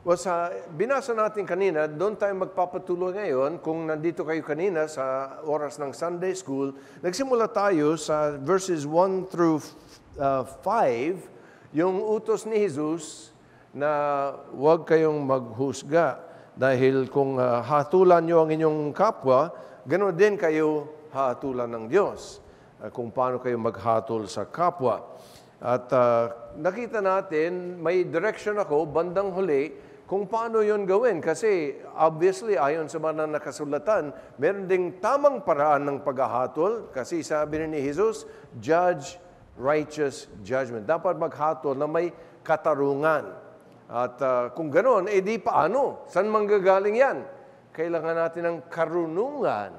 Well, sa binasa natin kanina, doon tayo magpapatuloy ngayon. Kung nandito kayo kanina sa oras ng Sunday School, nagsimula tayo sa verses 1 through uh, 5, yung utos ni Jesus na huwag kayong maghusga. Dahil kung uh, hatulan nyo ang inyong kapwa, ganoon din kayo hatulan ng Diyos. Uh, kung paano kayo maghatol sa kapwa. At uh, nakita natin, may direction ako, bandang huli, kung paano yon gawin. Kasi obviously, ayon sa mga nakasulatan, meron ding tamang paraan ng paghahatol. Kasi sabi ni Jesus, judge righteous judgment. Dapat maghatol na may katarungan. At uh, kung ganoon, eh di paano? Saan manggagaling yan? Kailangan natin ng karunungan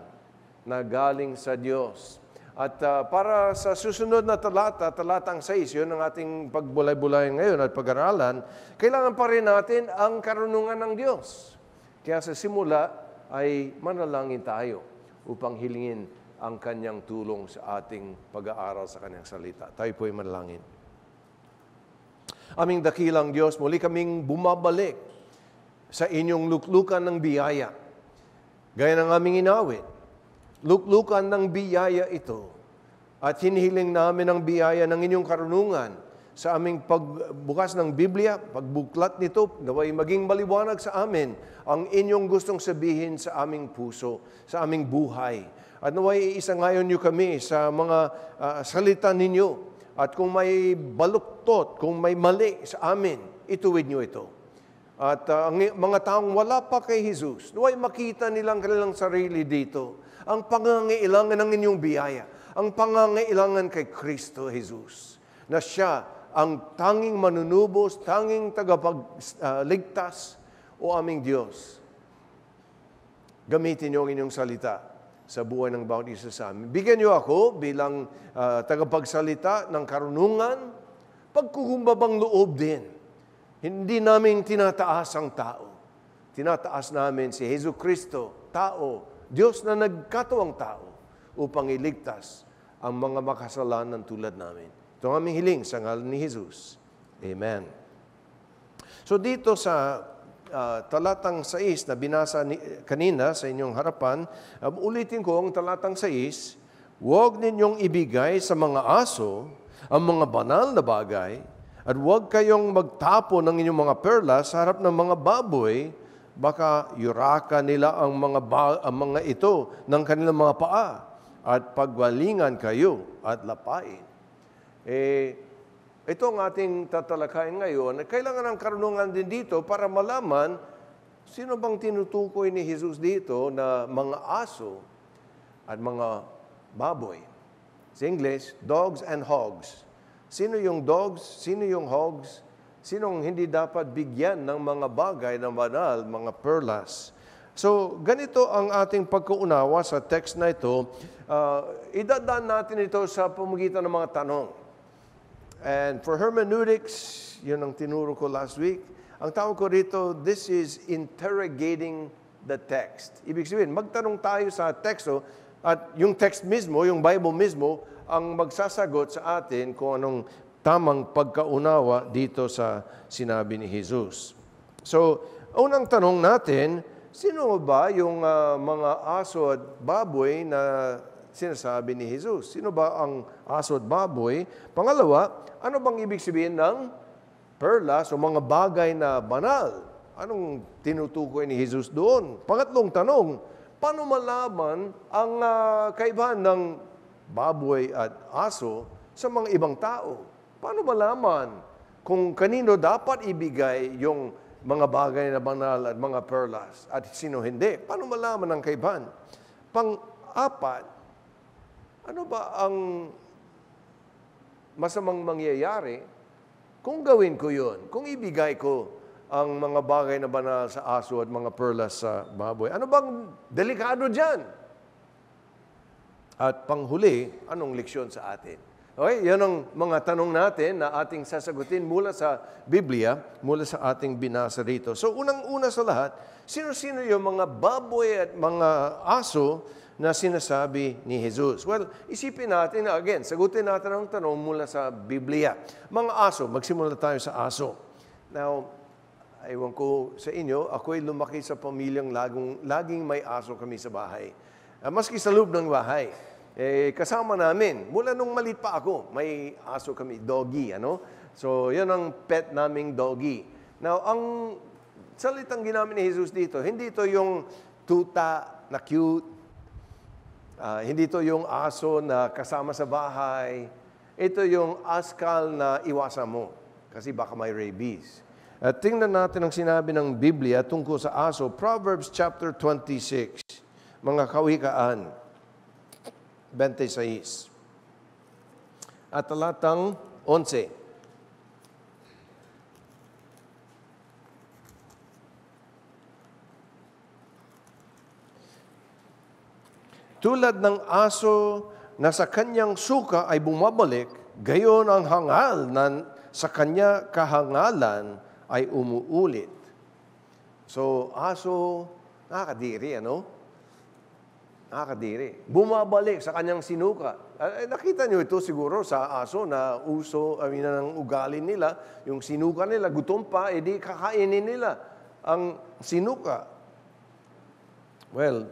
na galing sa Diyos. At uh, para sa susunod na talata, talatang 6, yun ang ating pagbulay-bulay ngayon at pag-aralan, kailangan pa rin natin ang karunungan ng Diyos. Kaya sa simula ay manalangin tayo upang hilingin ang kanyang tulong sa ating pag-aaral sa kanyang salita. Tayo po ay manalangin. Aming dakilang Diyos, muli kaming bumabalik sa inyong luklukan ng biyaya. Gaya ng aming inawit, Luklukan ng biyaya ito at hinihiling namin ang biyaya ng inyong karunungan sa aming pagbukas ng Biblia, pagbuklat nito, naway maging maliwanag sa amin ang inyong gustong sabihin sa aming puso, sa aming buhay. At naway ngayon niyo kami sa mga uh, salita ninyo. At kung may baluktot, kung may mali sa amin, ituwid niyo ito. At uh, ang mga taong wala pa kay Jesus, naway makita nilang kanilang sarili dito ang pangangailangan ng inyong biyaya, ang pangangailangan kay Kristo Jesus, na siya ang tanging manunubos, tanging tagapagligtas ah, uh, o aming Diyos. Gamitin niyo ang inyong salita sa buhay ng bawat isa sa amin. Bigyan niyo ako bilang uh, tagapagsalita ng karunungan, pagkukumbabang loob din. Hindi namin tinataas ang tao. Tinataas namin si Hezo Kristo, tao, Diyos na nagkatawang tao upang iligtas ang mga makasalanan tulad namin. Ito ang aming hiling sa ngalan ni Jesus. Amen. So dito sa uh, talatang 6 na binasa ni, kanina sa inyong harapan, um, ulitin ko ang talatang 6, Huwag ninyong ibigay sa mga aso ang mga banal na bagay at huwag kayong magtapo ng inyong mga perla sa harap ng mga baboy baka yuraka nila ang mga, ba, ang mga ito ng kanilang mga paa at pagwalingan kayo at lapain. Eh, ito ang ating tatalakayin ngayon. Kailangan ng karunungan din dito para malaman sino bang tinutukoy ni Jesus dito na mga aso at mga baboy. Sa English, dogs and hogs. Sino yung dogs? Sino yung hogs? Sinong hindi dapat bigyan ng mga bagay na banal, mga perlas? So, ganito ang ating pagkaunawa sa text na ito. Uh, idadaan natin ito sa pamagitan ng mga tanong. And for hermeneutics, yun ang tinuro ko last week, ang tawag ko rito, this is interrogating the text. Ibig sabihin, magtanong tayo sa teksto at yung text mismo, yung Bible mismo, ang magsasagot sa atin kung anong tamang pagkaunawa dito sa sinabi ni Jesus. So, unang tanong natin, sino ba yung uh, mga aso at baboy na sinasabi ni Jesus? Sino ba ang aso at baboy? Pangalawa, ano bang ibig sabihin ng perlas o mga bagay na banal? Anong tinutukoy ni Jesus doon? Pangatlong tanong, paano malaman ang uh, kaibahan ng baboy at aso sa mga ibang tao? Paano malaman kung kanino dapat ibigay yung mga bagay na banal at mga perlas at sino hindi? Paano malaman ang kaiban? Pang-apat, ano ba ang masamang mangyayari kung gawin ko yun? Kung ibigay ko ang mga bagay na banal sa aso at mga perlas sa baboy. Ano bang delikado dyan? At panghuli, anong leksyon sa atin? Okay, yan ang mga tanong natin na ating sasagutin mula sa Biblia, mula sa ating binasa rito. So unang-una sa lahat, sino-sino yung mga baboy at mga aso na sinasabi ni Jesus? Well, isipin natin again, sagutin natin ang tanong mula sa Biblia. Mga aso, magsimula tayo sa aso. Now, ewan ko sa inyo, ako'y lumaki sa pamilyang lagong, laging may aso kami sa bahay. Ah, maski sa loob ng bahay eh, kasama namin. Mula nung malit pa ako, may aso kami, doggy, ano? So, yun ang pet naming doggy. Now, ang salitang ginamit ni Jesus dito, hindi ito yung tuta na cute, uh, hindi ito yung aso na kasama sa bahay, ito yung askal na iwasan mo kasi baka may rabies. At tingnan natin ang sinabi ng Biblia tungkol sa aso, Proverbs chapter 26, mga kawikaan. 26. At talatang 11. Tulad ng aso na sa kanyang suka ay bumabalik, gayon ang hangal na sa kanya kahangalan ay umuulit. So, aso, nakakadiri, ano? Nakakadiri. Bumabalik sa kanyang sinuka. Ah, eh, nakita niyo ito siguro sa aso na uso, I mean, ng ugali nila. Yung sinuka nila, gutom pa, edi eh, kakainin nila ang sinuka. Well,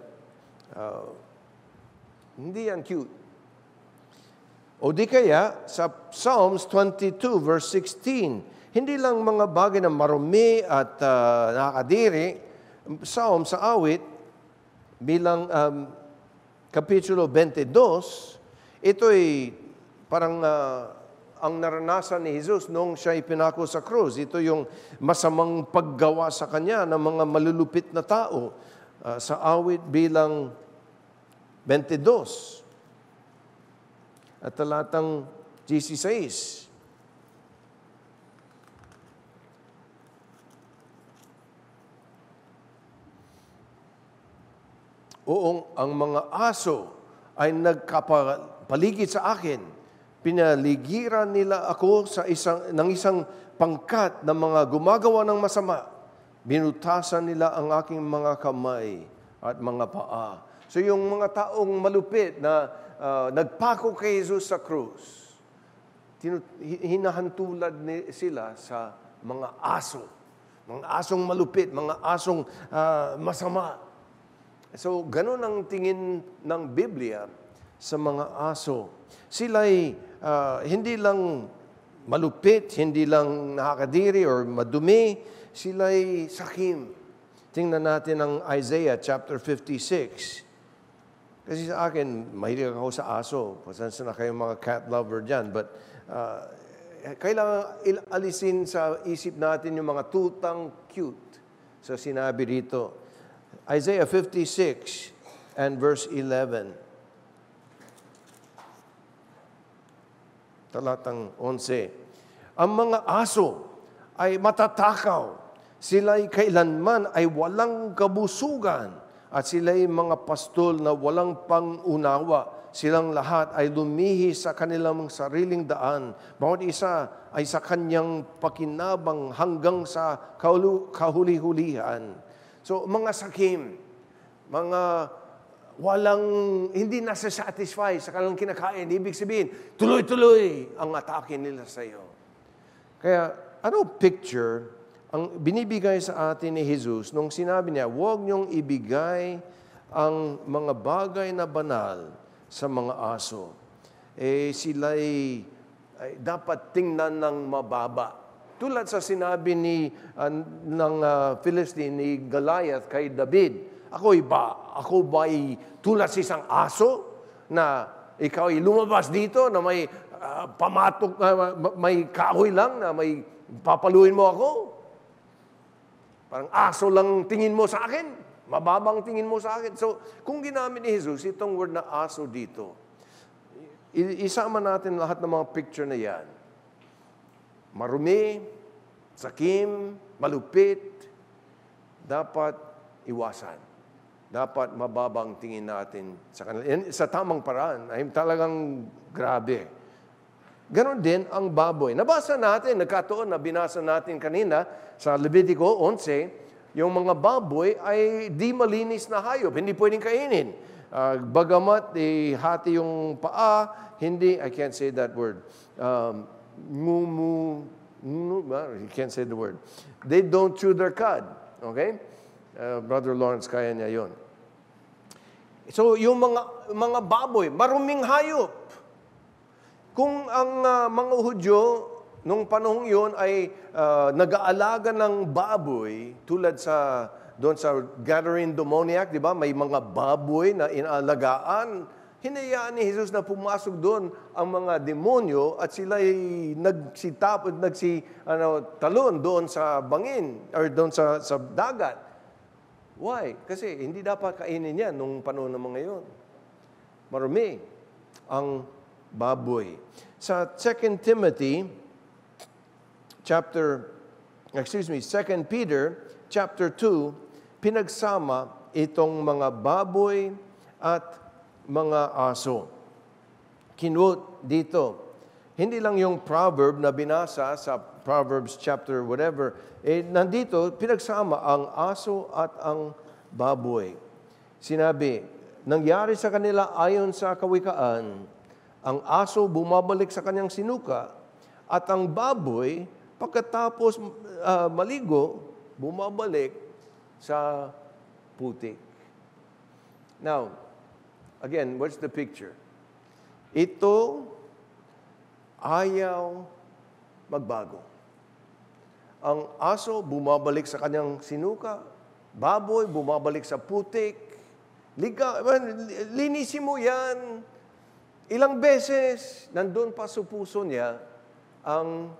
uh, hindi yan cute. O di kaya, sa Psalms 22 verse 16, hindi lang mga bagay na marumi at uh, nakakadiri, Psalms sa awit, bilang um, Kapitulo 22, ito'y parang uh, ang naranasan ni Jesus noong siya ipinako sa krus. Ito yung masamang paggawa sa kanya ng mga malulupit na tao uh, sa awit bilang 22 at talatang 16. Oong ang mga aso ay nagkapaligid sa akin. Pinaligiran nila ako sa isang, ng isang pangkat ng mga gumagawa ng masama. Binutasan nila ang aking mga kamay at mga paa. So yung mga taong malupit na uh, nagpako kay Jesus sa krus, hinahantulad ni sila sa mga aso. Mga asong malupit, mga asong uh, masama So, ganun ang tingin ng Biblia sa mga aso. Sila'y uh, hindi lang malupit, hindi lang nakakadiri or madumi, sila'y sakim. Tingnan natin ang Isaiah chapter 56. Kasi sa akin, mahilig ako sa aso. Pasensya na kayong mga cat lover dyan. But uh, kailangan alisin sa isip natin yung mga tutang cute. So sinabi dito, Isaiah 56 and verse 11. Talatang 11. Ang mga aso ay matatakaw. Sila'y kailanman ay walang kabusugan at sila'y mga pastol na walang pangunawa. Silang lahat ay lumihi sa kanilang sariling daan. Bawat isa ay sa kanyang pakinabang hanggang sa kahuli-hulihan. So, mga sakim, mga walang, hindi nasa-satisfy sa kanilang kinakain. Ibig sabihin, tuloy-tuloy ang atake nila sa iyo. Kaya, ano picture ang binibigay sa atin ni Jesus nung sinabi niya, huwag niyong ibigay ang mga bagay na banal sa mga aso. Eh, sila'y ay, dapat tingnan ng mababa tulad sa sinabi ni, uh, ng uh, Philistine ni Goliath kay David, ako ba, ako ba tulad si isang aso na ikaw ay lumabas dito na may uh, pamatok, uh, may kahoy lang na may papaluin mo ako? Parang aso lang tingin mo sa akin? Mababang tingin mo sa akin. So, kung ginamit ni Jesus itong word na aso dito, isama natin lahat ng mga picture na yan marumi, sakim, malupit, dapat iwasan. Dapat mababang tingin natin sa kanila. And sa tamang paraan, ay talagang grabe. Ganon din ang baboy. Nabasa natin, nagkataon na binasa natin kanina sa Levitico 11, yung mga baboy ay di malinis na hayop, hindi pwedeng kainin. Uh, bagamat ihati eh, yung paa, hindi, I can't say that word. Um, moo moo, you can't say the word. They don't chew their cud. Okay? Uh, Brother Lawrence, kaya niya yon. So, yung mga, mga baboy, maruming hayop. Kung ang uh, mga Hudyo, nung panahong yon ay uh, nag-aalaga ng baboy, tulad sa, doon sa Gadarene Demoniac, di ba, may mga baboy na inaalagaan, hinayaan ni Jesus na pumasok doon ang mga demonyo at sila ay nagsitap at nagsi ano talon doon sa bangin or doon sa sa dagat. Why? Kasi hindi dapat kainin niya nung panahon ng mga 'yon. Marumi ang baboy. Sa 2 Timothy chapter excuse me, 2 Peter chapter 2 pinagsama itong mga baboy at mga aso. Kinut dito, hindi lang yung proverb na binasa sa Proverbs chapter whatever, eh, nandito pinagsama ang aso at ang baboy. Sinabi, nangyari sa kanila ayon sa kawikaan, ang aso bumabalik sa kanyang sinuka at ang baboy pagkatapos uh, maligo, bumabalik sa putik. Now, Again, what's the picture? Ito ayaw magbago. Ang aso bumabalik sa kanyang sinuka, baboy bumabalik sa putik, liga, linisin mo yan. Ilang beses, nandun pa sa puso niya ang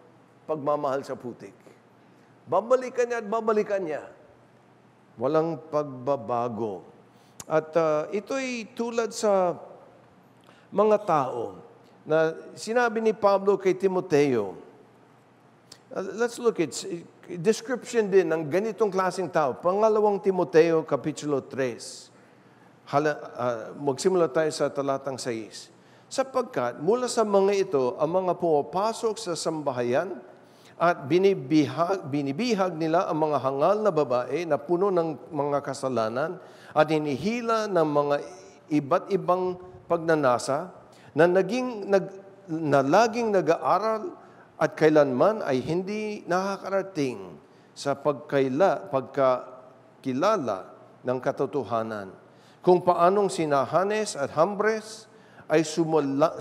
pagmamahal sa putik. Babalikan niya at babalikan niya. Walang pagbabago. At uh, ito'y tulad sa mga tao na sinabi ni Pablo kay Timoteo. Uh, let's look at description din ng ganitong klaseng tao. Pangalawang Timoteo, Kapitulo 3. Hala, uh, magsimula tayo sa talatang 6. Sapagkat mula sa mga ito, ang mga pumapasok sa sambahayan at binibihag, binibihag nila ang mga hangal na babae na puno ng mga kasalanan at hinihila ng mga iba't ibang pagnanasa na naging nag, na laging nag-aaral at kailanman ay hindi nakakarating sa pagkaila, pagkakilala ng katotohanan. Kung paanong sinahanes at Hambres ay sumala,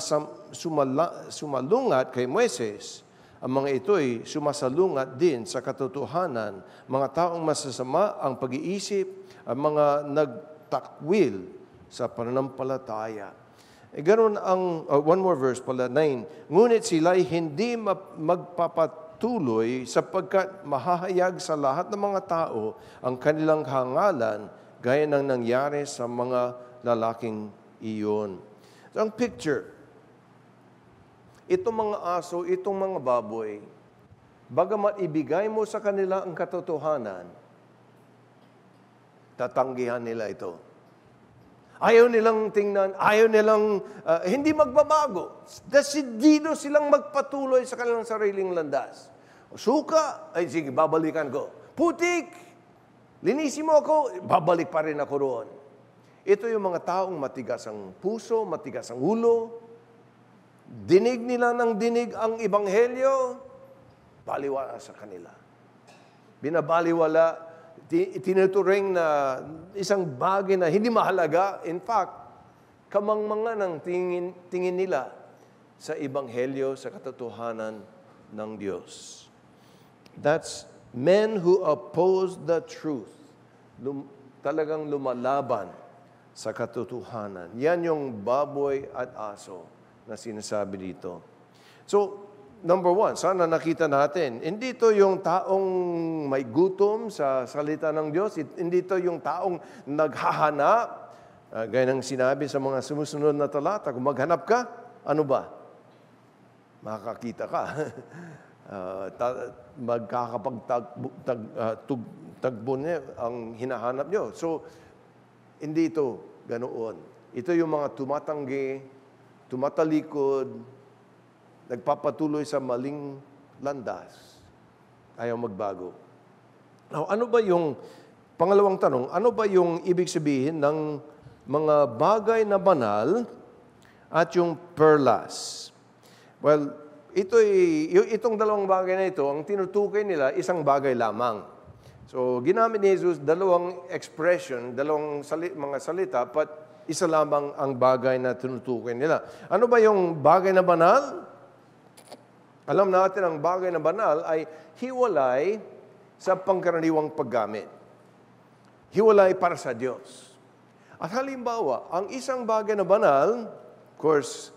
sumala, sumalungat kay Moises, ang mga ito ay sumasalungat din sa katotohanan. Mga taong masasama ang pag-iisip ang mga nagtakwil sa pananampalataya. E ganun ang, uh, one more verse pala, 9. Ngunit sila'y hindi magpapatuloy sapagkat mahahayag sa lahat ng mga tao ang kanilang hangalan gaya ng nangyari sa mga lalaking iyon. So, ang picture, itong mga aso, itong mga baboy, bagamat ibigay mo sa kanila ang katotohanan, tatanggihan nila ito. Ayaw nilang tingnan, ayaw nilang uh, hindi magbabago. Desidido silang magpatuloy sa kanilang sariling landas. Suka, ay sige, babalikan ko. Putik, linisin mo ako, babalik pa rin ako roon. Ito yung mga taong matigas ang puso, matigas ang ulo. Dinig nila ng dinig ang ebanghelyo, baliwala sa kanila. Binabaliwala tinuturing na isang bagay na hindi mahalaga. In fact, kamangmanga ng tingin, tingin nila sa ebanghelyo, sa katotohanan ng Diyos. That's men who oppose the truth. Lum, talagang lumalaban sa katotohanan. Yan yung baboy at aso na sinasabi dito. So, Number one, sana nakita natin, hindi to yung taong may gutom sa salita ng Diyos, hindi to yung taong naghahanap, uh, gaya ng sinabi sa mga sumusunod na talata, kung maghanap ka, ano ba? Makakita ka. uh, ta- magkakapagtagbo ah, uh, niya ang hinahanap niyo. So, hindi ito ganoon. Ito yung mga tumatanggi, tumatalikod, nagpapatuloy sa maling landas. Ayaw magbago. Now, ano ba yung, pangalawang tanong, ano ba yung ibig sabihin ng mga bagay na banal at yung perlas? Well, ito itong dalawang bagay na ito, ang tinutukoy nila, isang bagay lamang. So, ginamit ni Jesus dalawang expression, dalawang sali, mga salita, but isa lamang ang bagay na tinutukoy nila. Ano ba yung bagay na banal? Alam natin ang bagay na banal ay hiwalay sa pangkaraniwang paggamit. Hiwalay para sa Diyos. At halimbawa, ang isang bagay na banal, of course,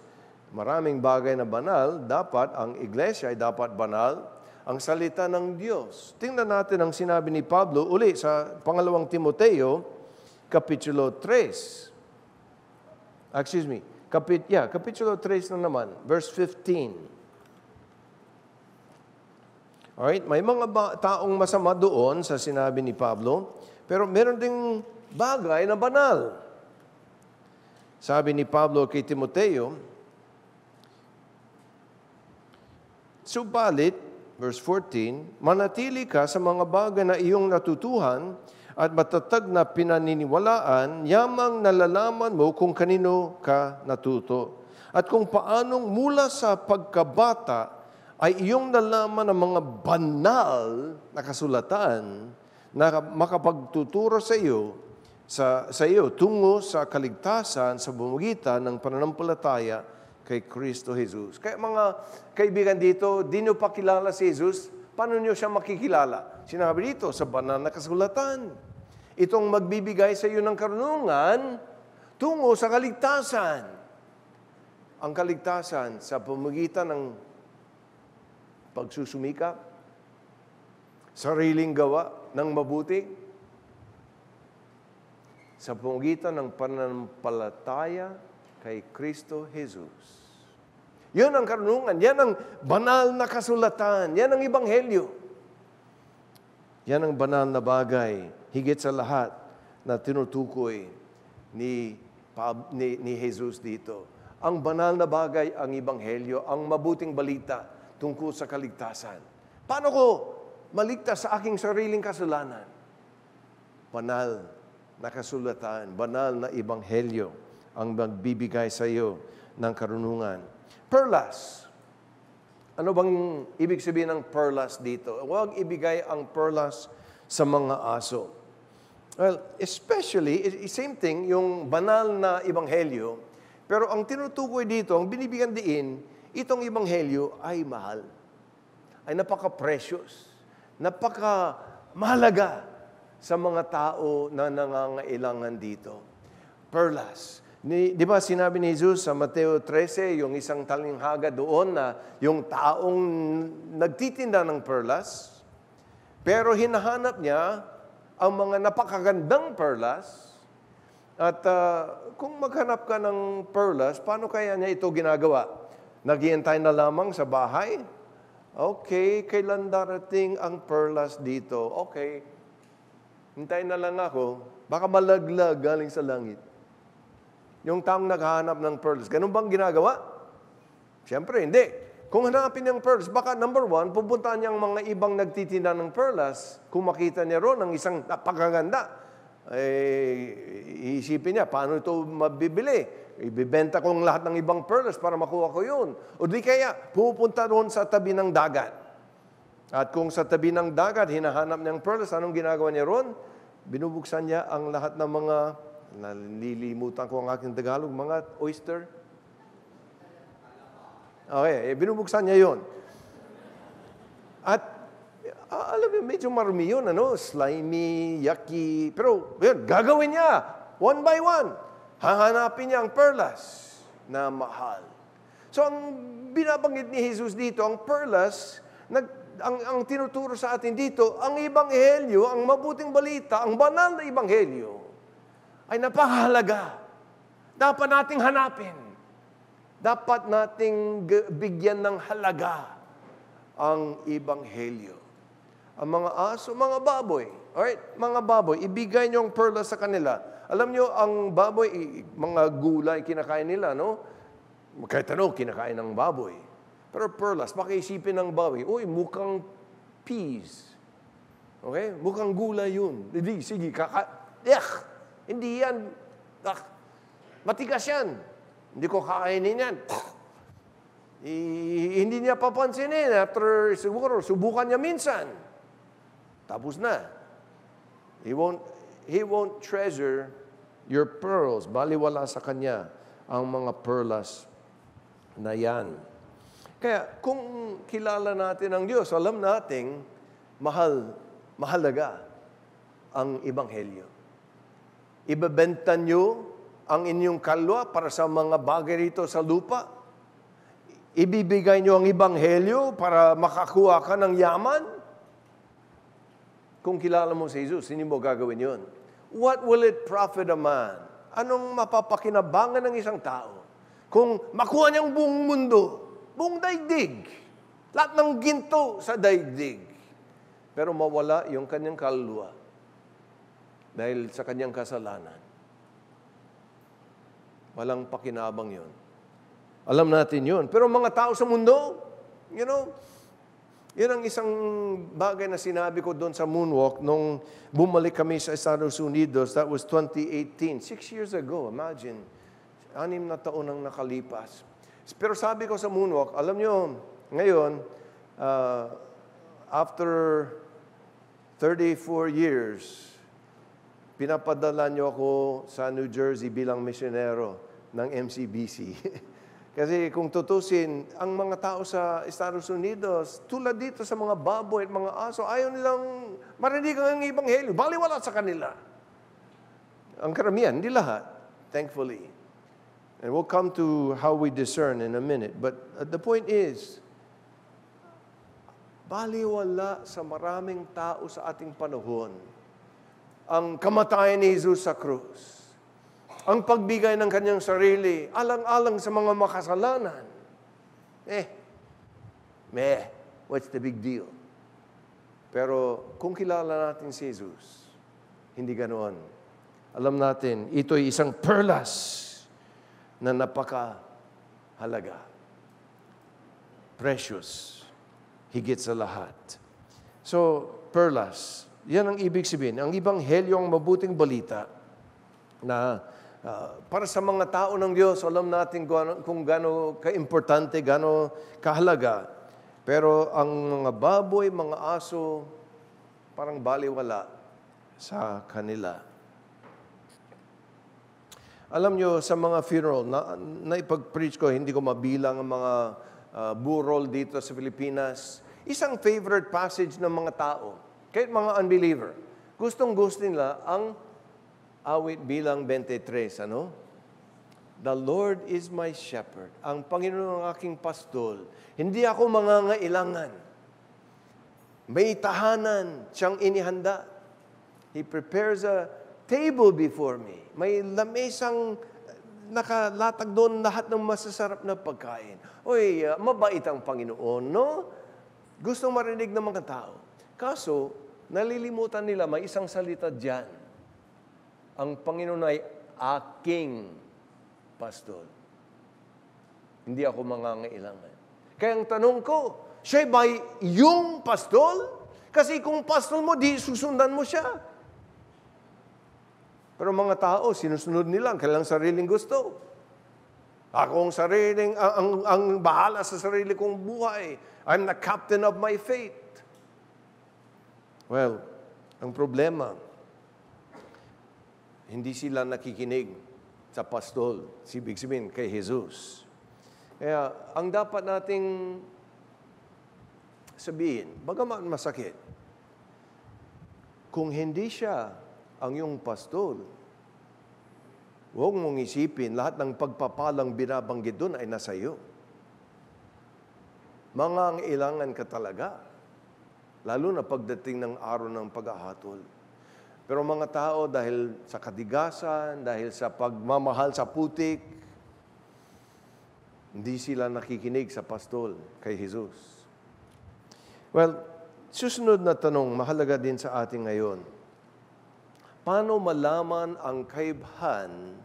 maraming bagay na banal, dapat ang iglesia ay dapat banal, ang salita ng Diyos. Tingnan natin ang sinabi ni Pablo uli sa pangalawang Timoteo, Kapitulo 3. Ah, excuse me. Kapit yeah, Kapitulo 3 na naman, verse 15. Alright? May mga ba- taong masama doon sa sinabi ni Pablo, pero meron ding bagay na banal. Sabi ni Pablo kay Timoteo, Subalit, verse 14, manatili ka sa mga bagay na iyong natutuhan at matatag na pinaniniwalaan, yamang nalalaman mo kung kanino ka natuto at kung paanong mula sa pagkabata ay iyong nalaman ng mga banal na kasulatan na makapagtuturo sa iyo sa, sa iyo tungo sa kaligtasan sa bumugitan ng pananampalataya kay Kristo Jesus. Kaya mga kaibigan dito, di nyo pa kilala si Jesus, paano nyo siya makikilala? Sinabi dito, sa banal na kasulatan. Itong magbibigay sa iyo ng karunungan tungo sa kaligtasan. Ang kaligtasan sa pamagitan ng pagsusumikap, sariling gawa ng mabuti, sa pamagitan ng pananampalataya kay Kristo Jesus. Yan ang karunungan. Yan ang banal na kasulatan. Yan ang ibanghelyo. Yan ang banal na bagay, higit sa lahat na tinutukoy ni, ni, ni Jesus dito. Ang banal na bagay, ang ibanghelyo, ang mabuting balita tungkol sa kaligtasan. Paano ko maligtas sa aking sariling kasalanan? Banal na kasulatan, banal na ibanghelyo ang magbibigay sa iyo ng karunungan. Perlas. Ano bang ibig sabihin ng perlas dito? Huwag ibigay ang perlas sa mga aso. Well, especially, same thing, yung banal na ibanghelyo, pero ang tinutukoy dito, ang binibigyan diin, Itong ebanghelyo ay mahal. Ay napaka-precious. Napaka-mahalaga sa mga tao na nangangailangan dito. Perlas. Ni, di ba sinabi ni Jesus sa Mateo 13, yung isang talinghaga doon na yung taong nagtitinda ng perlas, pero hinahanap niya ang mga napakagandang perlas. At uh, kung maghanap ka ng perlas, paano kaya niya ito ginagawa? Naghihintay na lamang sa bahay? Okay, kailan darating ang perlas dito? Okay, hintay na lang ako. Baka malaglag galing sa langit. Yung taong naghahanap ng pearls, ganun bang ginagawa? Siyempre, hindi. Kung hanapin ng pearls, baka number one, pupuntaan niya ang mga ibang nagtitinda ng perlas. Kung makita niya ron ang isang napakaganda, eh, iisipin niya, paano ito mabibili? ibibenta ko ang lahat ng ibang pearls para makuha ko yun. O di kaya, pupunta doon sa tabi ng dagat. At kung sa tabi ng dagat, hinahanap niyang pearls, anong ginagawa niya roon? Binubuksan niya ang lahat ng mga, nalilimutan ko ang aking Tagalog, mga oyster. Okay, eh, binubuksan niya yon. At alam mo, medyo marumi yun, ano? Slimy, yucky. Pero, yun, gagawin niya. One by one. Hahanapin niya ang perlas na mahal. So ang binabanggit ni Jesus dito, ang perlas, nag, ang, ang tinuturo sa atin dito, ang ibanghelyo, ang mabuting balita, ang banal na ibanghelyo, ay napakahalaga. Dapat nating hanapin. Dapat nating bigyan ng halaga ang ibanghelyo. Ang mga aso, mga baboy. Alright? Mga baboy, ibigay niyo ang perlas sa kanila alam nyo, ang baboy, mga gulay, kinakain nila, no? Kahit ano, kinakain ng baboy. Pero perlas, pakiisipin ng baboy, uy, mukhang peas. Okay? Mukhang gulay yun. Hindi, sige, kaka... Ech! Hindi yan. Ach, matigas yan. Hindi ko kakainin yan. I, hindi niya papansinin after siguro subukan niya minsan. Tapos na. He won't, he won't treasure your pearls. Baliwala sa kanya ang mga perlas na yan. Kaya kung kilala natin ang Diyos, alam nating mahal, mahalaga ang Ebanghelyo. Ibebenta nyo ang inyong kalwa para sa mga bagay rito sa lupa. Ibibigay nyo ang Ebanghelyo para makakuha ka ng yaman. Kung kilala mo si Jesus, sino mo gagawin yon what will it profit a man? Anong mapapakinabangan ng isang tao kung makuha niyang buong mundo, buong daigdig, lahat ng ginto sa daigdig, pero mawala yung kanyang kaluluwa dahil sa kanyang kasalanan. Walang pakinabang yon. Alam natin yon. Pero mga tao sa mundo, you know, yun ang isang bagay na sinabi ko doon sa moonwalk nung bumalik kami sa Estados Unidos. That was 2018. Six years ago, imagine. Anim na taon ang nakalipas. Pero sabi ko sa moonwalk, alam nyo, ngayon, uh, after 34 years, pinapadala nyo ako sa New Jersey bilang misyonero ng MCBC. Kasi kung tutusin, ang mga tao sa Estados Unidos, tulad dito sa mga baboy at mga aso, ayaw nilang marinig ang ibanghelyo. Baliwala sa kanila. Ang karamihan, hindi lahat, thankfully. And we'll come to how we discern in a minute. But uh, the point is, baliwala sa maraming tao sa ating panahon ang kamatayan ni Jesus sa krus ang pagbigay ng kanyang sarili, alang-alang sa mga makasalanan. Eh, meh, what's the big deal? Pero kung kilala natin si Jesus, hindi ganoon. Alam natin, ito'y isang perlas na napaka halaga. Precious. Higit sa lahat. So, perlas. Yan ang ibig sabihin. Ang ibang helyo ang mabuting balita na Uh, para sa mga tao ng Diyos, alam natin kung, ano, kung gano'ng ka gano'ng kahalaga. Pero ang mga baboy, mga aso, parang baliwala sa kanila. Alam nyo, sa mga funeral, na, naipag-preach ko, hindi ko mabilang ang mga uh, burol dito sa Pilipinas. Isang favorite passage ng mga tao, kahit mga unbeliever, gustong-gusto nila ang Awit bilang 23, ano? The Lord is my shepherd. Ang Panginoon ang aking pastol. Hindi ako mangangailangan. May tahanan siyang inihanda. He prepares a table before me. May lamesang eh, nakalatag doon lahat ng masasarap na pagkain. Oy, uh, mabait ang Panginoon, no? Gusto marinig ng mga tao. Kaso, nalilimutan nila may isang salita diyan ang Panginoon ay aking pastor. Hindi ako mangangailangan. Kaya ang tanong ko, siya ba yung pastol? Kasi kung pastol mo, di susundan mo siya. Pero mga tao, sinusunod nila ang kailang sariling gusto. Ako ang sariling, ang, ang, ang bahala sa sarili kong buhay. I'm the captain of my fate. Well, ang problema, hindi sila nakikinig sa pastol, si Big Simin, kay Jesus. Kaya ang dapat nating sabihin, bagaman masakit, kung hindi siya ang iyong pastol, huwag mong isipin lahat ng pagpapalang binabanggit doon ay nasa iyo. Mga ang ilangan ka talaga, lalo na pagdating ng araw ng paghahatol. Pero mga tao, dahil sa kadigasan, dahil sa pagmamahal sa putik, hindi sila nakikinig sa pastol kay Jesus. Well, susunod na tanong, mahalaga din sa atin ngayon. Paano malaman ang kaibahan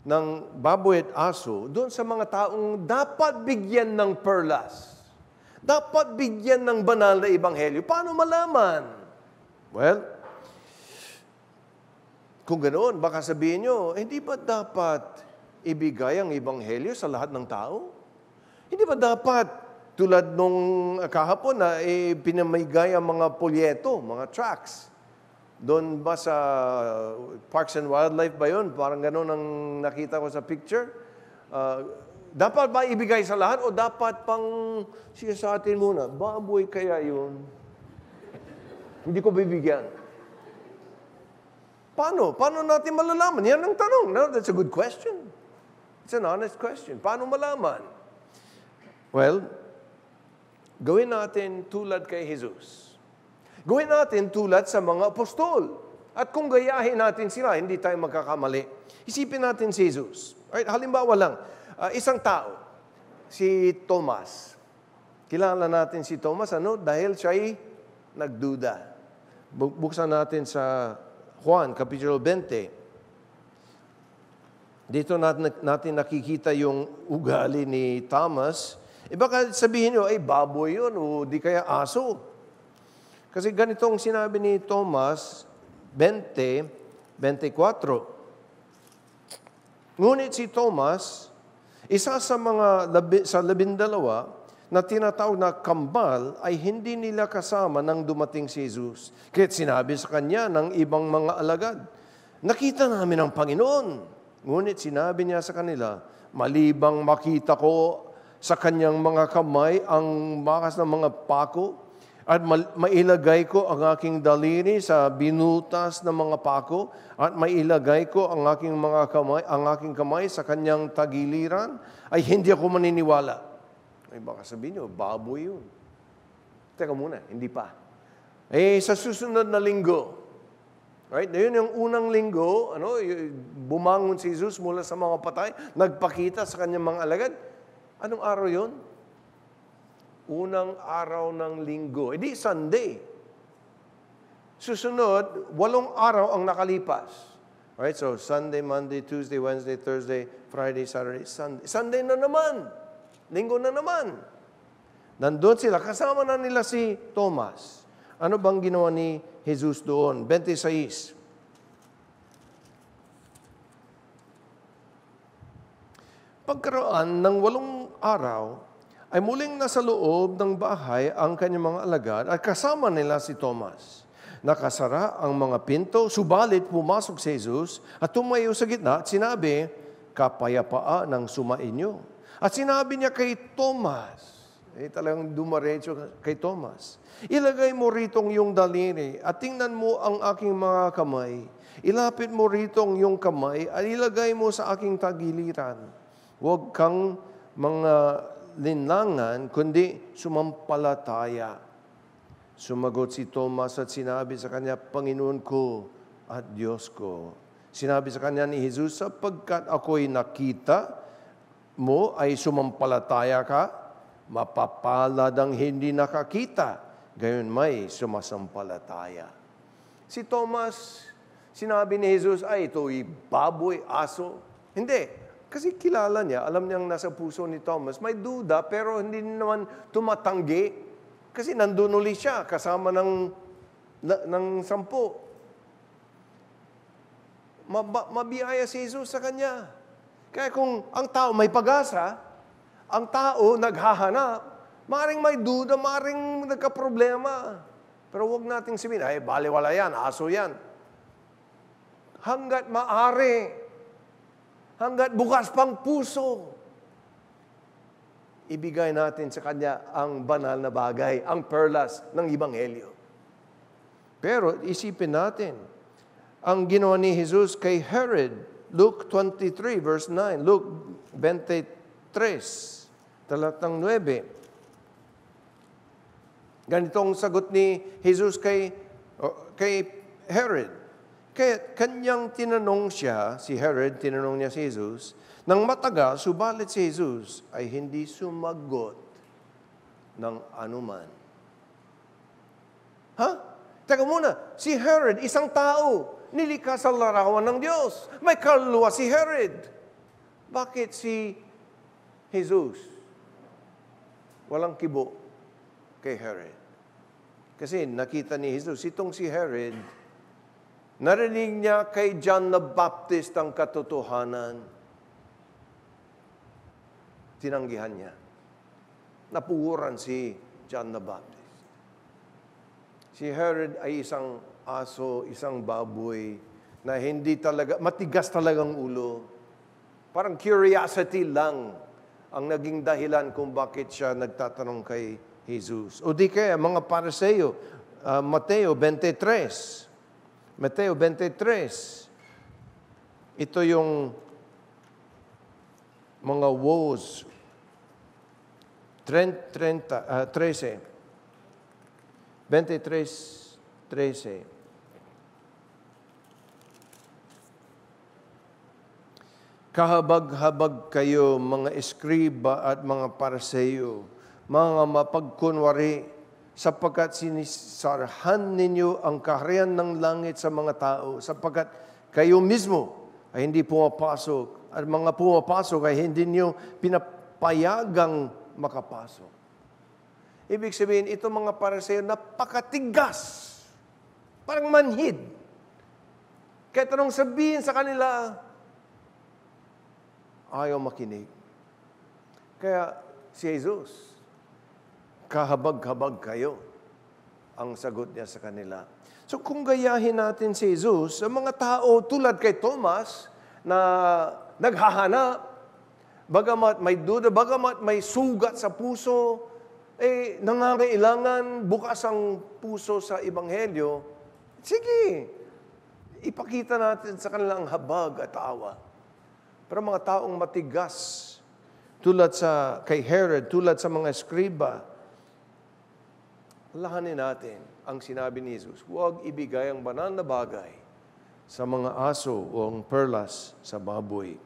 ng baboy at aso doon sa mga taong dapat bigyan ng perlas? Dapat bigyan ng banal na ebanghelyo. Paano malaman? Well, kung ganoon, baka sabihin nyo, eh, hindi eh, ba dapat ibigay ang Ebanghelyo sa lahat ng tao? Hindi ba dapat tulad nung kahapon na eh, pinamigay ang mga polyeto, mga tracks? Doon ba sa Parks and Wildlife ba yun? Parang ganoon ang nakita ko sa picture. Uh, dapat ba ibigay sa lahat o dapat pang siya sa atin muna? Baboy kaya yun? Hindi ko bibigyan. Paano? Paano natin malalaman? Yan ang tanong. No? That's a good question. It's an honest question. Paano malaman? Well, gawin natin tulad kay Jesus. Gawin natin tulad sa mga apostol. At kung gayahin natin sila, hindi tayo magkakamali. Isipin natin si Jesus. Right? Halimbawa lang, uh, isang tao, si Thomas. Kilala natin si Thomas ano? dahil siya ay nagduda. Buksan natin sa Juan, Kapitulo 20. Dito natin nakikita yung ugali ni Thomas. E baka sabihin nyo, ay baboy yun o di kaya aso. Kasi ganito ang sinabi ni Thomas, 20, 24. Ngunit si Thomas, isa sa mga labi, sa labindalawa, na tinatawag na kambal ay hindi nila kasama nang dumating si Jesus. Kaya't sinabi sa kanya ng ibang mga alagad, nakita namin ang Panginoon. Ngunit sinabi niya sa kanila, malibang makita ko sa kanyang mga kamay ang bakas ng mga pako at mailagay ko ang aking daliri sa binutas ng mga pako at mailagay ko ang aking mga kamay ang aking kamay sa kanyang tagiliran ay hindi ako maniniwala may baka sabihin nyo, baboy yun. Teka muna, hindi pa. Eh, sa susunod na linggo, right? Yun yung unang linggo, ano, bumangon si Jesus mula sa mga patay, nagpakita sa kanyang mga alagad. Anong araw yon? Unang araw ng linggo. Hindi, eh, di, Sunday. Susunod, walong araw ang nakalipas. right, so Sunday, Monday, Tuesday, Wednesday, Thursday, Friday, Saturday, Sunday. Sunday na naman linggo na naman. Nandun sila, kasama na nila si Thomas. Ano bang ginawa ni Jesus doon? 26. Pagkaraan ng walong araw, ay muling nasa loob ng bahay ang kanyang mga alagad at kasama nila si Thomas. Nakasara ang mga pinto, subalit pumasok si Jesus at tumayo sa gitna at sinabi, Kapayapaan ng sumainyo at sinabi niya kay Thomas, eh, talagang dumaretso kay Thomas, ilagay mo ritong yung daliri at tingnan mo ang aking mga kamay. Ilapit mo ritong yung kamay at ilagay mo sa aking tagiliran. Huwag kang mga linlangan, kundi sumampalataya. Sumagot si Thomas at sinabi sa kanya, Panginoon ko at Diyos ko. Sinabi sa kanya ni Jesus, sapagkat ako'y nakita mo ay sumampalataya ka, mapapalad ang hindi nakakita, gayon may sumasampalataya. Si Thomas, sinabi ni Jesus, ay ito'y baboy, aso. Hindi, kasi kilala niya, alam niyang nasa puso ni Thomas. May duda pero hindi naman tumatanggi kasi nandun ulit siya kasama ng, na, ng sampu. Mab- mabiyaya si Jesus sa kanya. Kaya kung ang tao may pag-asa, ang tao naghahanap, maring may duda, maring nagka-problema. Pero huwag nating sabihin, ay, baliwala yan, aso yan. Hanggat maari, hanggat bukas pang puso, ibigay natin sa Kanya ang banal na bagay, ang perlas ng Ibanghelyo. Pero isipin natin, ang ginawa ni Jesus kay Herod, Luke 23, verse 9. Luke 23, talatang 9. Ganitong sagot ni Jesus kay, kay Herod. Kaya kanyang tinanong siya, si Herod, tinanong niya si Jesus, nang mataga, subalit si Jesus ay hindi sumagot ng anuman. Ha? Teka muna, si Herod, isang tao, nilikha sa larawan ng Diyos. May kaluluwa si Herod. Bakit si Jesus? Walang kibo kay Herod. Kasi nakita ni Jesus, itong si Herod, narinig niya kay John the Baptist ang katotohanan. Tinanggihan niya. Napuhuran si John the Baptist. Si Herod ay isang aso, isang baboy, na hindi talaga, matigas talagang ulo. Parang curiosity lang ang naging dahilan kung bakit siya nagtatanong kay Jesus. O di kaya, mga pariseyo, uh, ah, Mateo 23. Mateo 23. Ito yung mga woes. 30, 30, uh, 13. 23, 13. Kahabag-habag kayo, mga eskriba at mga paraseyo, mga mapagkunwari, sapagkat sinisarhan ninyo ang kaharian ng langit sa mga tao, sapagkat kayo mismo ay hindi pumapasok, at mga pumapasok ay hindi niyo pinapayagang makapasok. Ibig sabihin, itong mga pareseyo, napakatigas. Parang manhid. Kaya tanong sabihin sa kanila, ayaw makinig. Kaya si Jesus, kahabag-habag kayo ang sagot niya sa kanila. So kung gayahin natin si Jesus, ang mga tao tulad kay Thomas na naghahanap, bagamat may duda, bagamat may sugat sa puso, eh, nangangailangan bukas ang puso sa Ebanghelyo, sige, ipakita natin sa kanila ang habag at awa. Pero mga taong matigas, tulad sa kay Herod, tulad sa mga eskriba, lahanin natin ang sinabi ni Jesus, huwag ibigay ang banal na bagay sa mga aso o ang perlas sa baboy.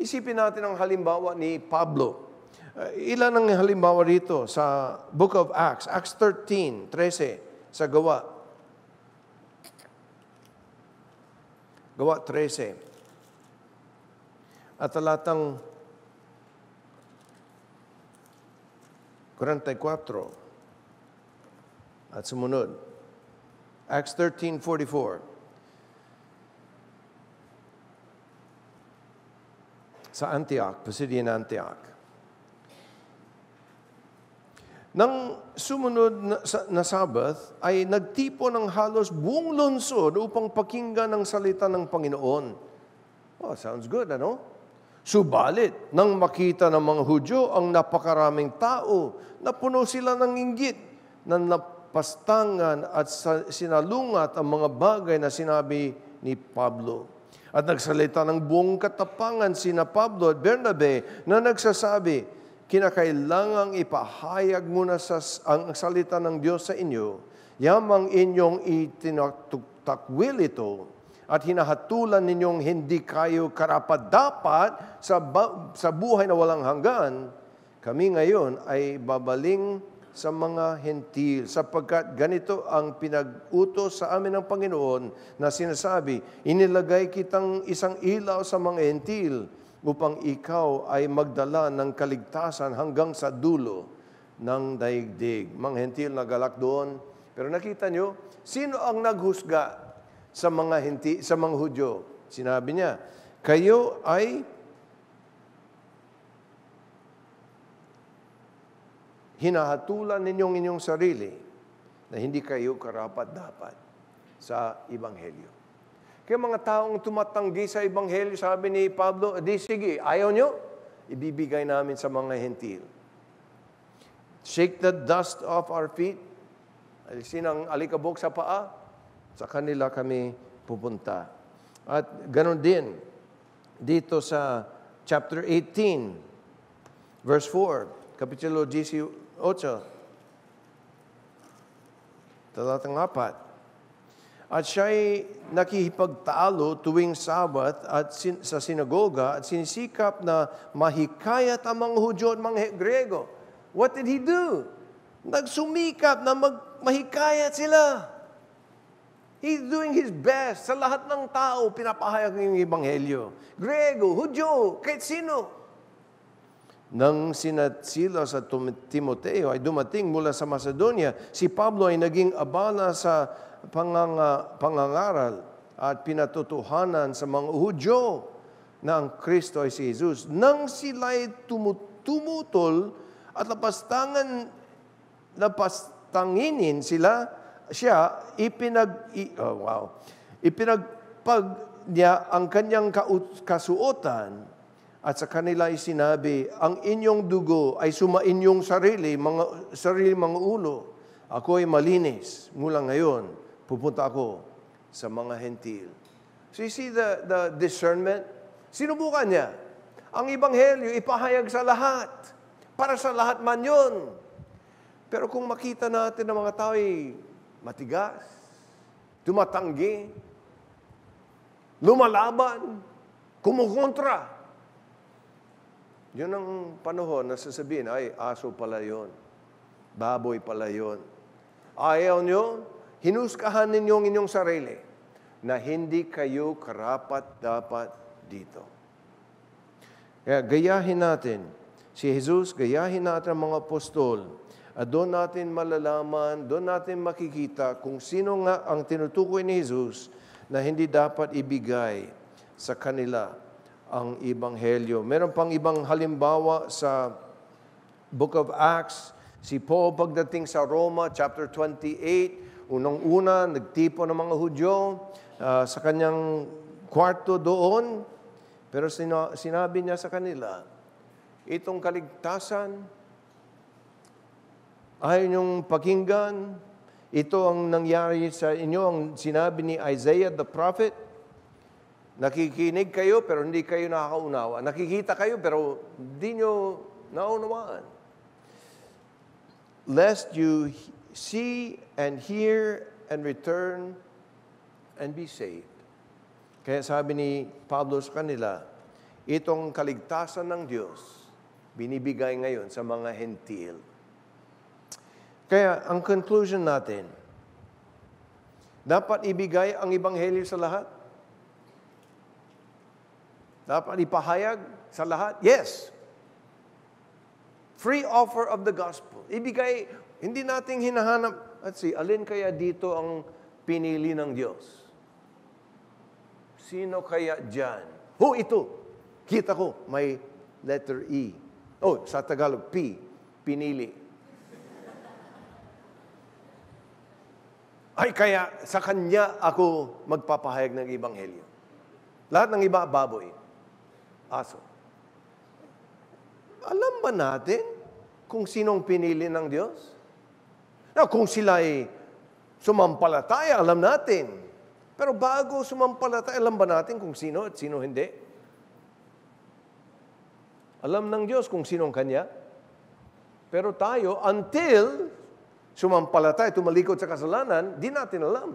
Isipin natin ang halimbawa ni Pablo. Eh, ilan ang halimbawa rito sa Book of Acts, Acts 13, 13, sa gawa. Gawa 13. At talatang 44 at sumunod. Acts 13.44 Sa Antioch, Pisidian Antioch. Nang sumunod na, na Sabbath ay nagtipon ng halos buong lungsod upang pakinggan ang salita ng Panginoon. Oh, sounds good, ano? Subalit, nang makita ng mga Hudyo ang napakaraming tao, napuno sila ng inggit na napastangan at sinalungat ang mga bagay na sinabi ni Pablo. At nagsalita ng buong katapangan sina Pablo at Bernabe na nagsasabi, kinakailangang ipahayag muna sa, ang salita ng Diyos sa inyo, yamang inyong itinatakwil ito at hinahatulan ninyong hindi kayo karapat-dapat sa, ba- sa buhay na walang hanggan, kami ngayon ay babaling sa mga hentil sapagkat ganito ang pinag-utos sa amin ng Panginoon na sinasabi, inilagay kitang isang ilaw sa mga hentil upang ikaw ay magdala ng kaligtasan hanggang sa dulo ng daigdig. Mga hentil na galak doon. Pero nakita nyo, sino ang naghusga sa mga hinti, sa mga Hudyo? Sinabi niya, kayo ay hinahatulan ninyong inyong sarili na hindi kayo karapat-dapat sa Ebanghelyo. Kaya mga taong tumatanggi sa Ebanghelyo, sabi ni Pablo, di sige, ayaw nyo, ibibigay namin sa mga hentil. Shake the dust off our feet. Alisin ang alikabok sa paa. Sa kanila kami pupunta. At ganoon din, dito sa chapter 18, verse 4, kapitulo 18, talatang 4. At siya'y nakihipagtalo tuwing Sabbath at sin- sa sinagoga at sinisikap na mahikayat ang mga Hudyo at mga Grego. What did he do? Nagsumikap na mag- mahikayat sila. He's doing his best. Sa lahat ng tao, pinapahayag yung Ebanghelyo. Grego, Hudyo, kahit sino. Nang sinatsila sa Timoteo ay dumating mula sa Macedonia, si Pablo ay naging abala sa panganga, pangangaral at pinatotohanan sa mga Hudyo na Kristo ay si Jesus. Nang sila'y tumutol at lapastangan, lapastanginin sila, siya ipinag, i, oh wow, ipinagpag niya ang kanyang kasuotan at sa kanila ay sinabi, ang inyong dugo ay sumainyong sarili, mga, sarili mga ulo. Ako ay malinis mula ngayon Pupunta ako sa mga hentil. So you see the, the discernment? Sinubukan niya. Ang ibanghelyo, ipahayag sa lahat. Para sa lahat man yun. Pero kung makita natin ang mga tao ay matigas, tumatanggi, lumalaban, kumukontra, yun ang panahon na sasabihin, ay, aso pala yun. Baboy pala yun. Ayaw nyo, Hinuskahan ninyong inyong sarili na hindi kayo karapat-dapat dito. Kaya gayahin natin si Jesus, gayahin natin ang mga apostol at doon natin malalaman, doon natin makikita kung sino nga ang tinutukoy ni Jesus na hindi dapat ibigay sa kanila ang ibanghelyo. Meron pang ibang halimbawa sa Book of Acts, si Paul pagdating sa Roma, chapter 28, Unang-una, nagtipo ng mga Hudyo uh, sa kanyang kwarto doon. Pero sina- sinabi niya sa kanila, itong kaligtasan, ayaw niyong pakinggan. Ito ang nangyari sa inyo, ang sinabi ni Isaiah the prophet. Nakikinig kayo pero hindi kayo nakakaunawa. Nakikita kayo pero hindi niyo naunawaan. Lest you see and hear and return and be saved. Kaya sabi ni Pablo sa kanila, itong kaligtasan ng Diyos, binibigay ngayon sa mga hentil. Kaya ang conclusion natin, dapat ibigay ang Ibanghelyo sa lahat? Dapat ipahayag sa lahat? Yes. Free offer of the gospel. Ibigay hindi nating hinahanap, at see, alin kaya dito ang pinili ng Diyos? Sino kaya dyan? Ho, oh, ito. Kita ko, may letter E. Oh, sa Tagalog, P. Pinili. Ay, kaya sa kanya ako magpapahayag ng Ibanghelyo. Lahat ng iba, baboy. Aso. Alam ba natin kung sinong pinili ng Diyos? Now, kung sila ay sumampalataya, alam natin. Pero bago sumampalataya, alam ba natin kung sino at sino hindi? Alam ng Diyos kung sino ang Kanya. Pero tayo, until sumampalataya, tumalikod sa kasalanan, di natin alam.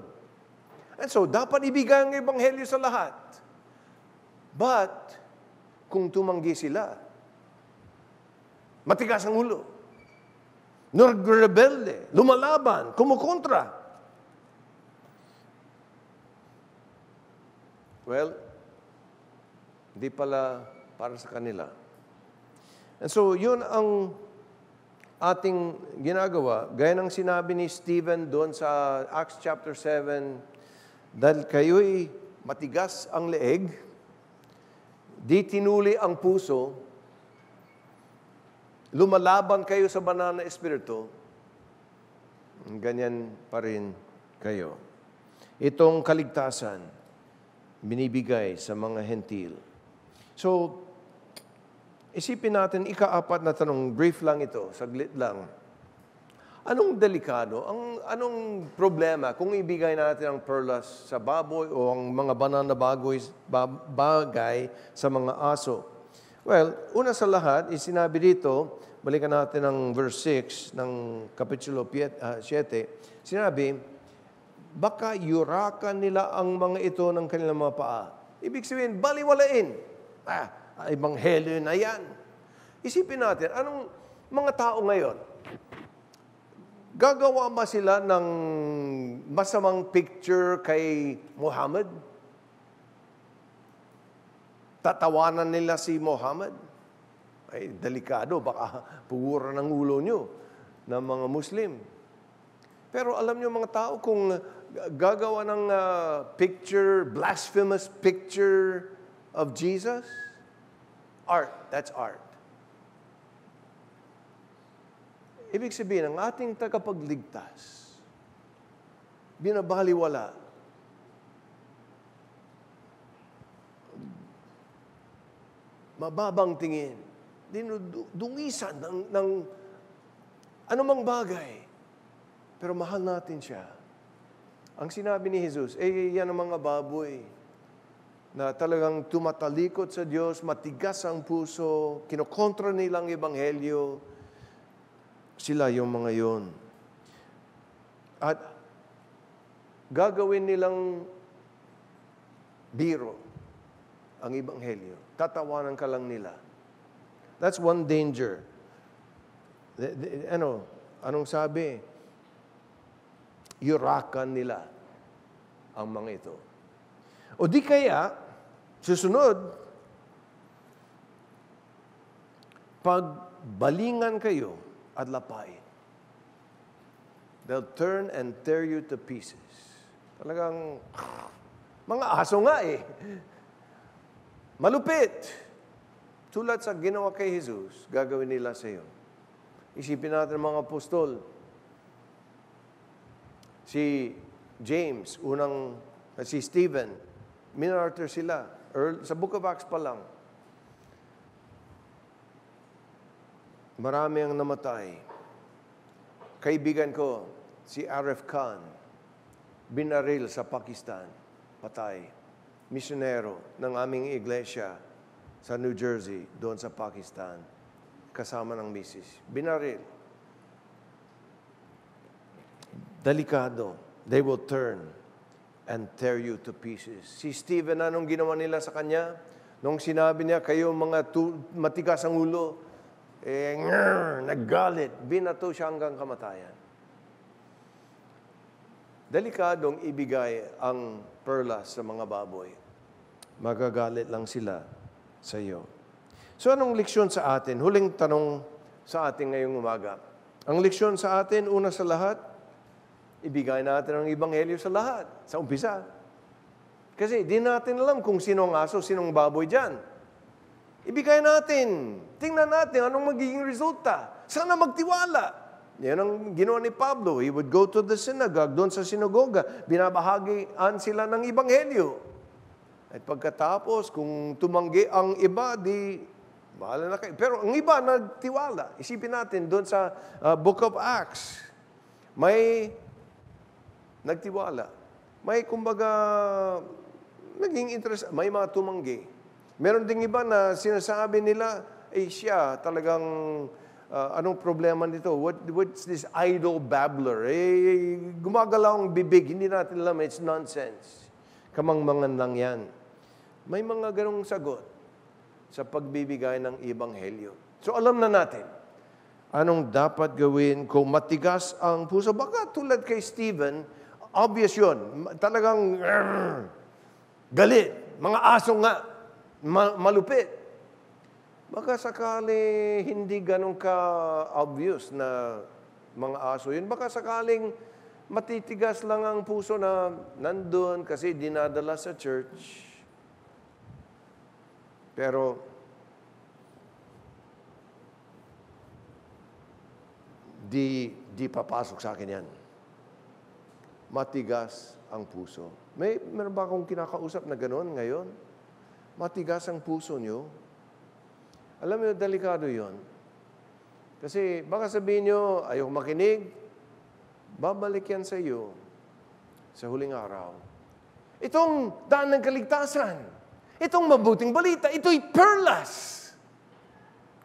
And so, dapat ibigay ang Ebanghelyo sa lahat. But, kung tumanggi sila, matigas ang ulo nagrebelde, lumalaban, kumukontra. Well, hindi pala para sa kanila. And so, yun ang ating ginagawa. Gaya ng sinabi ni Stephen doon sa Acts chapter 7, dahil kayo'y matigas ang leeg, di tinuli ang puso, lumalaban kayo sa banal na espiritu, ganyan pa rin kayo. Itong kaligtasan, binibigay sa mga hentil. So, isipin natin, ikaapat na tanong, brief lang ito, saglit lang. Anong delikado, ang, anong problema kung ibigay natin ang perlas sa baboy o ang mga banana bagoy, bagay sa mga aso? Well, una sa lahat, isinabi dito, balikan natin ang verse 6 ng Kapitulo 7, ah, sinabi, baka yurakan nila ang mga ito ng kanilang mga paa. Ibig sabihin, baliwalain. Ah, ah, ebanghelyo na yan. Isipin natin, anong mga tao ngayon? Gagawa ba sila ng masamang picture kay Muhammad? Tatawanan nila si Muhammad. Ay, delikado. Baka pugura ng ulo nyo ng mga Muslim. Pero alam nyo mga tao, kung uh, gagawa ng uh, picture, blasphemous picture of Jesus, art, that's art. Ibig sabihin, ang ating tagapagligtas, binabaliwala mababang tingin, dinudungisan ng, ng anumang bagay. Pero mahal natin siya. Ang sinabi ni Jesus, eh yan ang mga baboy na talagang tumatalikot sa Diyos, matigas ang puso, kinokontra nilang ebanghelyo. Sila yung mga yon. At gagawin nilang biro ang ebanghelyo tatawanan ka lang nila. That's one danger. The, the, ano, anong sabi? Yurakan nila ang mga ito. O di kaya, susunod, pagbalingan kayo at lapain. They'll turn and tear you to pieces. Talagang, mga aso nga eh. Malupit. Tulad sa ginawa kay Jesus, gagawin nila sa iyo. Isipin natin mga apostol. Si James, unang uh, si Stephen, minarter sila. Earl, sa Book of Acts pa lang. Marami ang namatay. Kaibigan ko, si Arif Khan, binaril sa Pakistan, patay misyonero ng aming iglesia sa New Jersey, doon sa Pakistan, kasama ng misis. Binaril. Delikado. They will turn and tear you to pieces. Si Stephen, anong ginawa nila sa kanya? Nung sinabi niya, kayo mga matigas ang ulo, eh, ngrr, naggalit. Binato siya hanggang kamatayan. Delikadong ibigay ang perlas sa mga baboy. Magagalit lang sila sa iyo. So anong leksyon sa atin? Huling tanong sa atin ngayong umaga. Ang leksyon sa atin, una sa lahat, ibigay natin ang ebanghelyo sa lahat, sa umpisa. Kasi di natin alam kung sino ang aso, sino ang baboy dyan. Ibigay natin. Tingnan natin anong magiging resulta. Sana magtiwala. Yan ang ginawa ni Pablo. He would go to the synagogue, doon sa sinagoga, binabahagian sila ng ibanghelyo. At pagkatapos, kung tumanggi ang iba, di bahala na kayo. Pero ang iba nagtiwala. Isipin natin doon sa uh, Book of Acts, may nagtiwala. May kumbaga naging interest, may mga tumanggi. Meron ding iba na sinasabi nila, eh siya talagang uh, anong problema nito? What, what's this idle babbler? Eh, eh, gumagalaw ang bibig, hindi natin alam, it's nonsense. Kamangmangan lang yan. May mga ganong sagot sa pagbibigay ng ibanghelyo. So alam na natin, anong dapat gawin kung matigas ang puso? Baka tulad kay Stephen, obvious yun. Talagang galit, mga aso nga, malupit. Baka sakali hindi ganun ka-obvious na mga aso yun. Baka sakaling matitigas lang ang puso na nandun kasi dinadala sa church. Pero di, di papasok sa akin yan. Matigas ang puso. May, meron ba akong kinakausap na ganun ngayon? Matigas ang puso niyo? Alam niyo, delikado yon. Kasi baka sabihin niyo, ayaw makinig, babalik yan sa iyo sa huling araw. Itong daan ng kaligtasan, itong mabuting balita, ito'y perlas.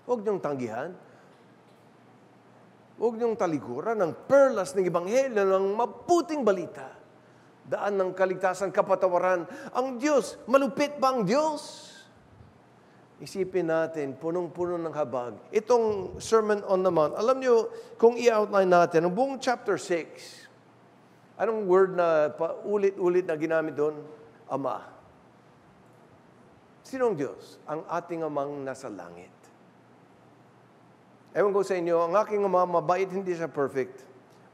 Huwag niyong tanggihan. Huwag niyong talikuran ng perlas ng Ebanghelyo ng mabuting balita. Daan ng kaligtasan, kapatawaran. Ang Diyos, malupit ba ang Diyos? Isipin natin, punong-puno ng habag. Itong Sermon on the Mount, alam niyo, kung i-outline natin, ang buong chapter 6, anong word na paulit-ulit na ginamit doon? Ama. Sinong Diyos? Ang ating amang nasa langit. Ewan ko sa inyo, ang aking ama, mabait, hindi siya perfect.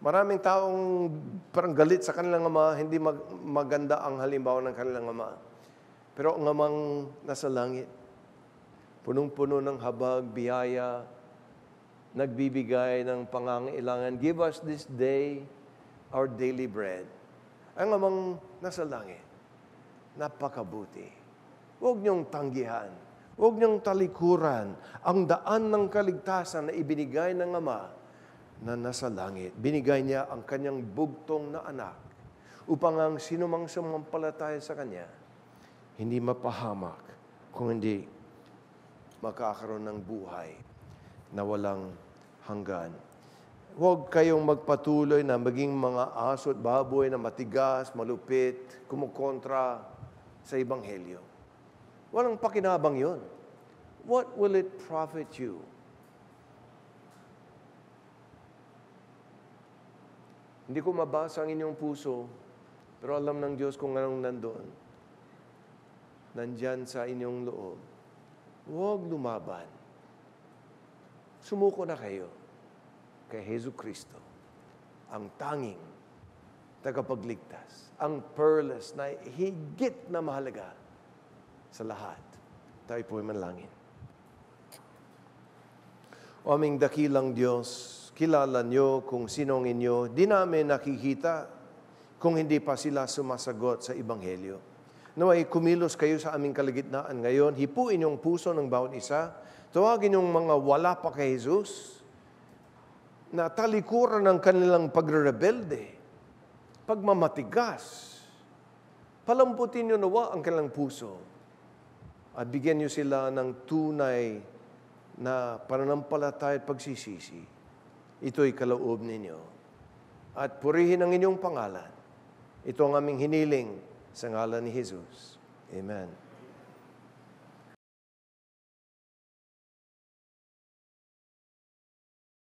Maraming taong parang galit sa kanilang ama, hindi mag- maganda ang halimbawa ng kanilang ama. Pero ang amang nasa langit, punong-puno ng habag, biyaya, nagbibigay ng pangangailangan. Give us this day our daily bread. Ang amang nasa langit, napakabuti. Huwag niyong tanggihan. Huwag niyong talikuran ang daan ng kaligtasan na ibinigay ng Ama na nasa langit. Binigay niya ang kanyang bugtong na anak upang ang sinumang sumampalataya sa kanya hindi mapahamak kung hindi makakaroon ng buhay na walang hanggan. Huwag kayong magpatuloy na maging mga aso at baboy na matigas, malupit, kumukontra sa Ebanghelyo. Walang pakinabang yon. What will it profit you? Hindi ko mabasa ang inyong puso, pero alam ng Diyos kung anong nandoon. Nandyan sa inyong loob. Huwag lumaban. Sumuko na kayo kay Hezu Kristo, ang tanging tagapagligtas, ang pearless na higit na mahalaga sa lahat. Tayo po manlangin. O aming dakilang Diyos, kilala nyo kung sinong inyo, di namin nakikita kung hindi pa sila sumasagot sa Ebanghelyo. Naway kumilos kayo sa aming kaligitnaan ngayon. Hipuin yung puso ng bawat isa. Tawagin yung mga wala pa kay Jesus na talikuran ng kanilang pagrebelde, pagmamatigas. Palamputin niyo nawa ang kanilang puso at bigyan nyo sila ng tunay na pananampalataya at pagsisisi. Ito'y kaloob ninyo. At purihin ang inyong pangalan. Ito ang aming hiniling Sa ngalan ni Jesus. Amen.